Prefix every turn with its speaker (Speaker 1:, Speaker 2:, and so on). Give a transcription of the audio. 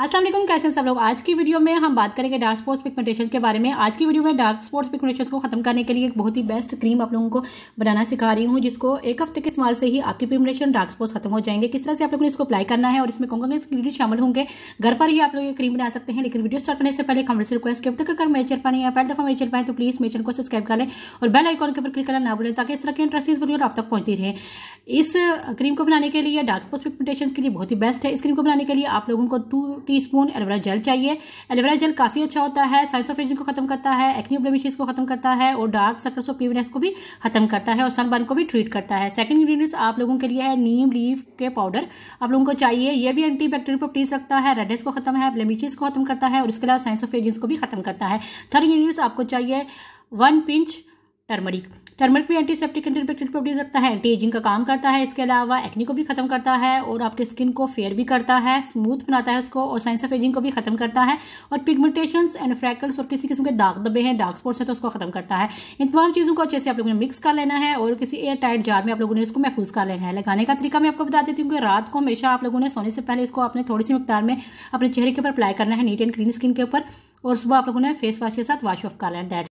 Speaker 1: असलम कैसे हैं सब लोग आज की वीडियो में हम बात करेंगे डार्क स्पॉट्स पिगमेंटेशन के बारे में आज की वीडियो में डार्क स्पॉट्स पिगमेंटेशन को खत्म करने के लिए एक बहुत ही बेस्ट क्रीम आप लोगों को बनाना सिखा रही हूँ जिसको एक हफ्ते के इस्तेमाल से ही आपकी पिगमेंटेशन डार्क स्पॉट्स खत्म हो जाएंगे किस तरह से आप लोगों ने इसको अप्लाई करना है और इसमें कौन कौन इंग्रीडियंट शामिल होंगे घर पर ही आप लोग ये क्रीम बना सकते हैं लेकिन वीडियो स्टार्ट करने से पहले हमारे से रिक्वेस्ट कब तक अगर मेरे चल पानी है पहले दफा मेरे चल पाए तो प्लीज़ मेरे चैनल को सब्सक्राइब कर लें और बेल आइकॉन के ऊपर क्लिक करना ना भूलें ताकि इस तरह के इंटरेस्टिंग वीडियो आप तक पहुंचती रहे इस क्रीम को बनाने के लिए डार्क स्पॉट पिगमेंटेशन के लिए बहुत ही बेस्ट है इस क्रीम को बनाने के लिए आप लोगों को two teaspoon aloe vera gel चाहिए एलोवेरा जेल काफ़ी अच्छा होता है साइंस ऑफ एजिंग को खत्म करता है एक्नी ब्लेमिशेज को खत्म करता है और डार्क सर्कल्स ऑफ पीवनेस को भी खत्म करता है और सनबर्न को भी ट्रीट करता है सेकंड इंग्रीडियंट्स आप लोगों के लिए है नीम लीफ के पाउडर आप लोगों को चाहिए यह भी एंटी बैक्टीरियल प्रॉपर्टीज रखता है रेडनेस को खत्म है ब्लेमिशेज को खत्म करता है और इसके अलावा साइंस ऑफ एजिंग को भी खत्म करता है थर्ड इंग्रीडियंट्स आपको चाहिए वन पिंच टर्मरिक टर्मरिक भी एंटीसेप्टिक एंटीबैक्टीरियल प्रोड्यूस रखता है एंटी एजिंग का काम करता है इसके अलावा एक्नी को भी खत्म करता है और आपके स्किन को फेयर भी करता है स्मूथ बनाता है उसको और साइंस ऑफ एजिंग को भी खत्म करता है और पिगमेंटेशन एंड फ्रैकल्स और किसी किस्म के दाग दबे हैं डार्क स्पॉट्स हैं तो उसको खत्म करता है इन तमाम चीज़ों को अच्छे से आप लोगों ने मिक्स कर लेना है और किसी एयर टाइट जार में आप लोगों ने इसको महफूज कर लेना है लगाने का तरीका मैं आपको बता देती हूँ कि रात को हमेशा आप लोगों ने सोने से पहले इसको अपने थोड़ी सी मकदार में अपने चेहरे के ऊपर अप्लाई करना है नीट एंड क्लीन स्किन के ऊपर और सुबह आप लोगों ने फेस वॉश के साथ वॉश ऑफ कर लेना डेट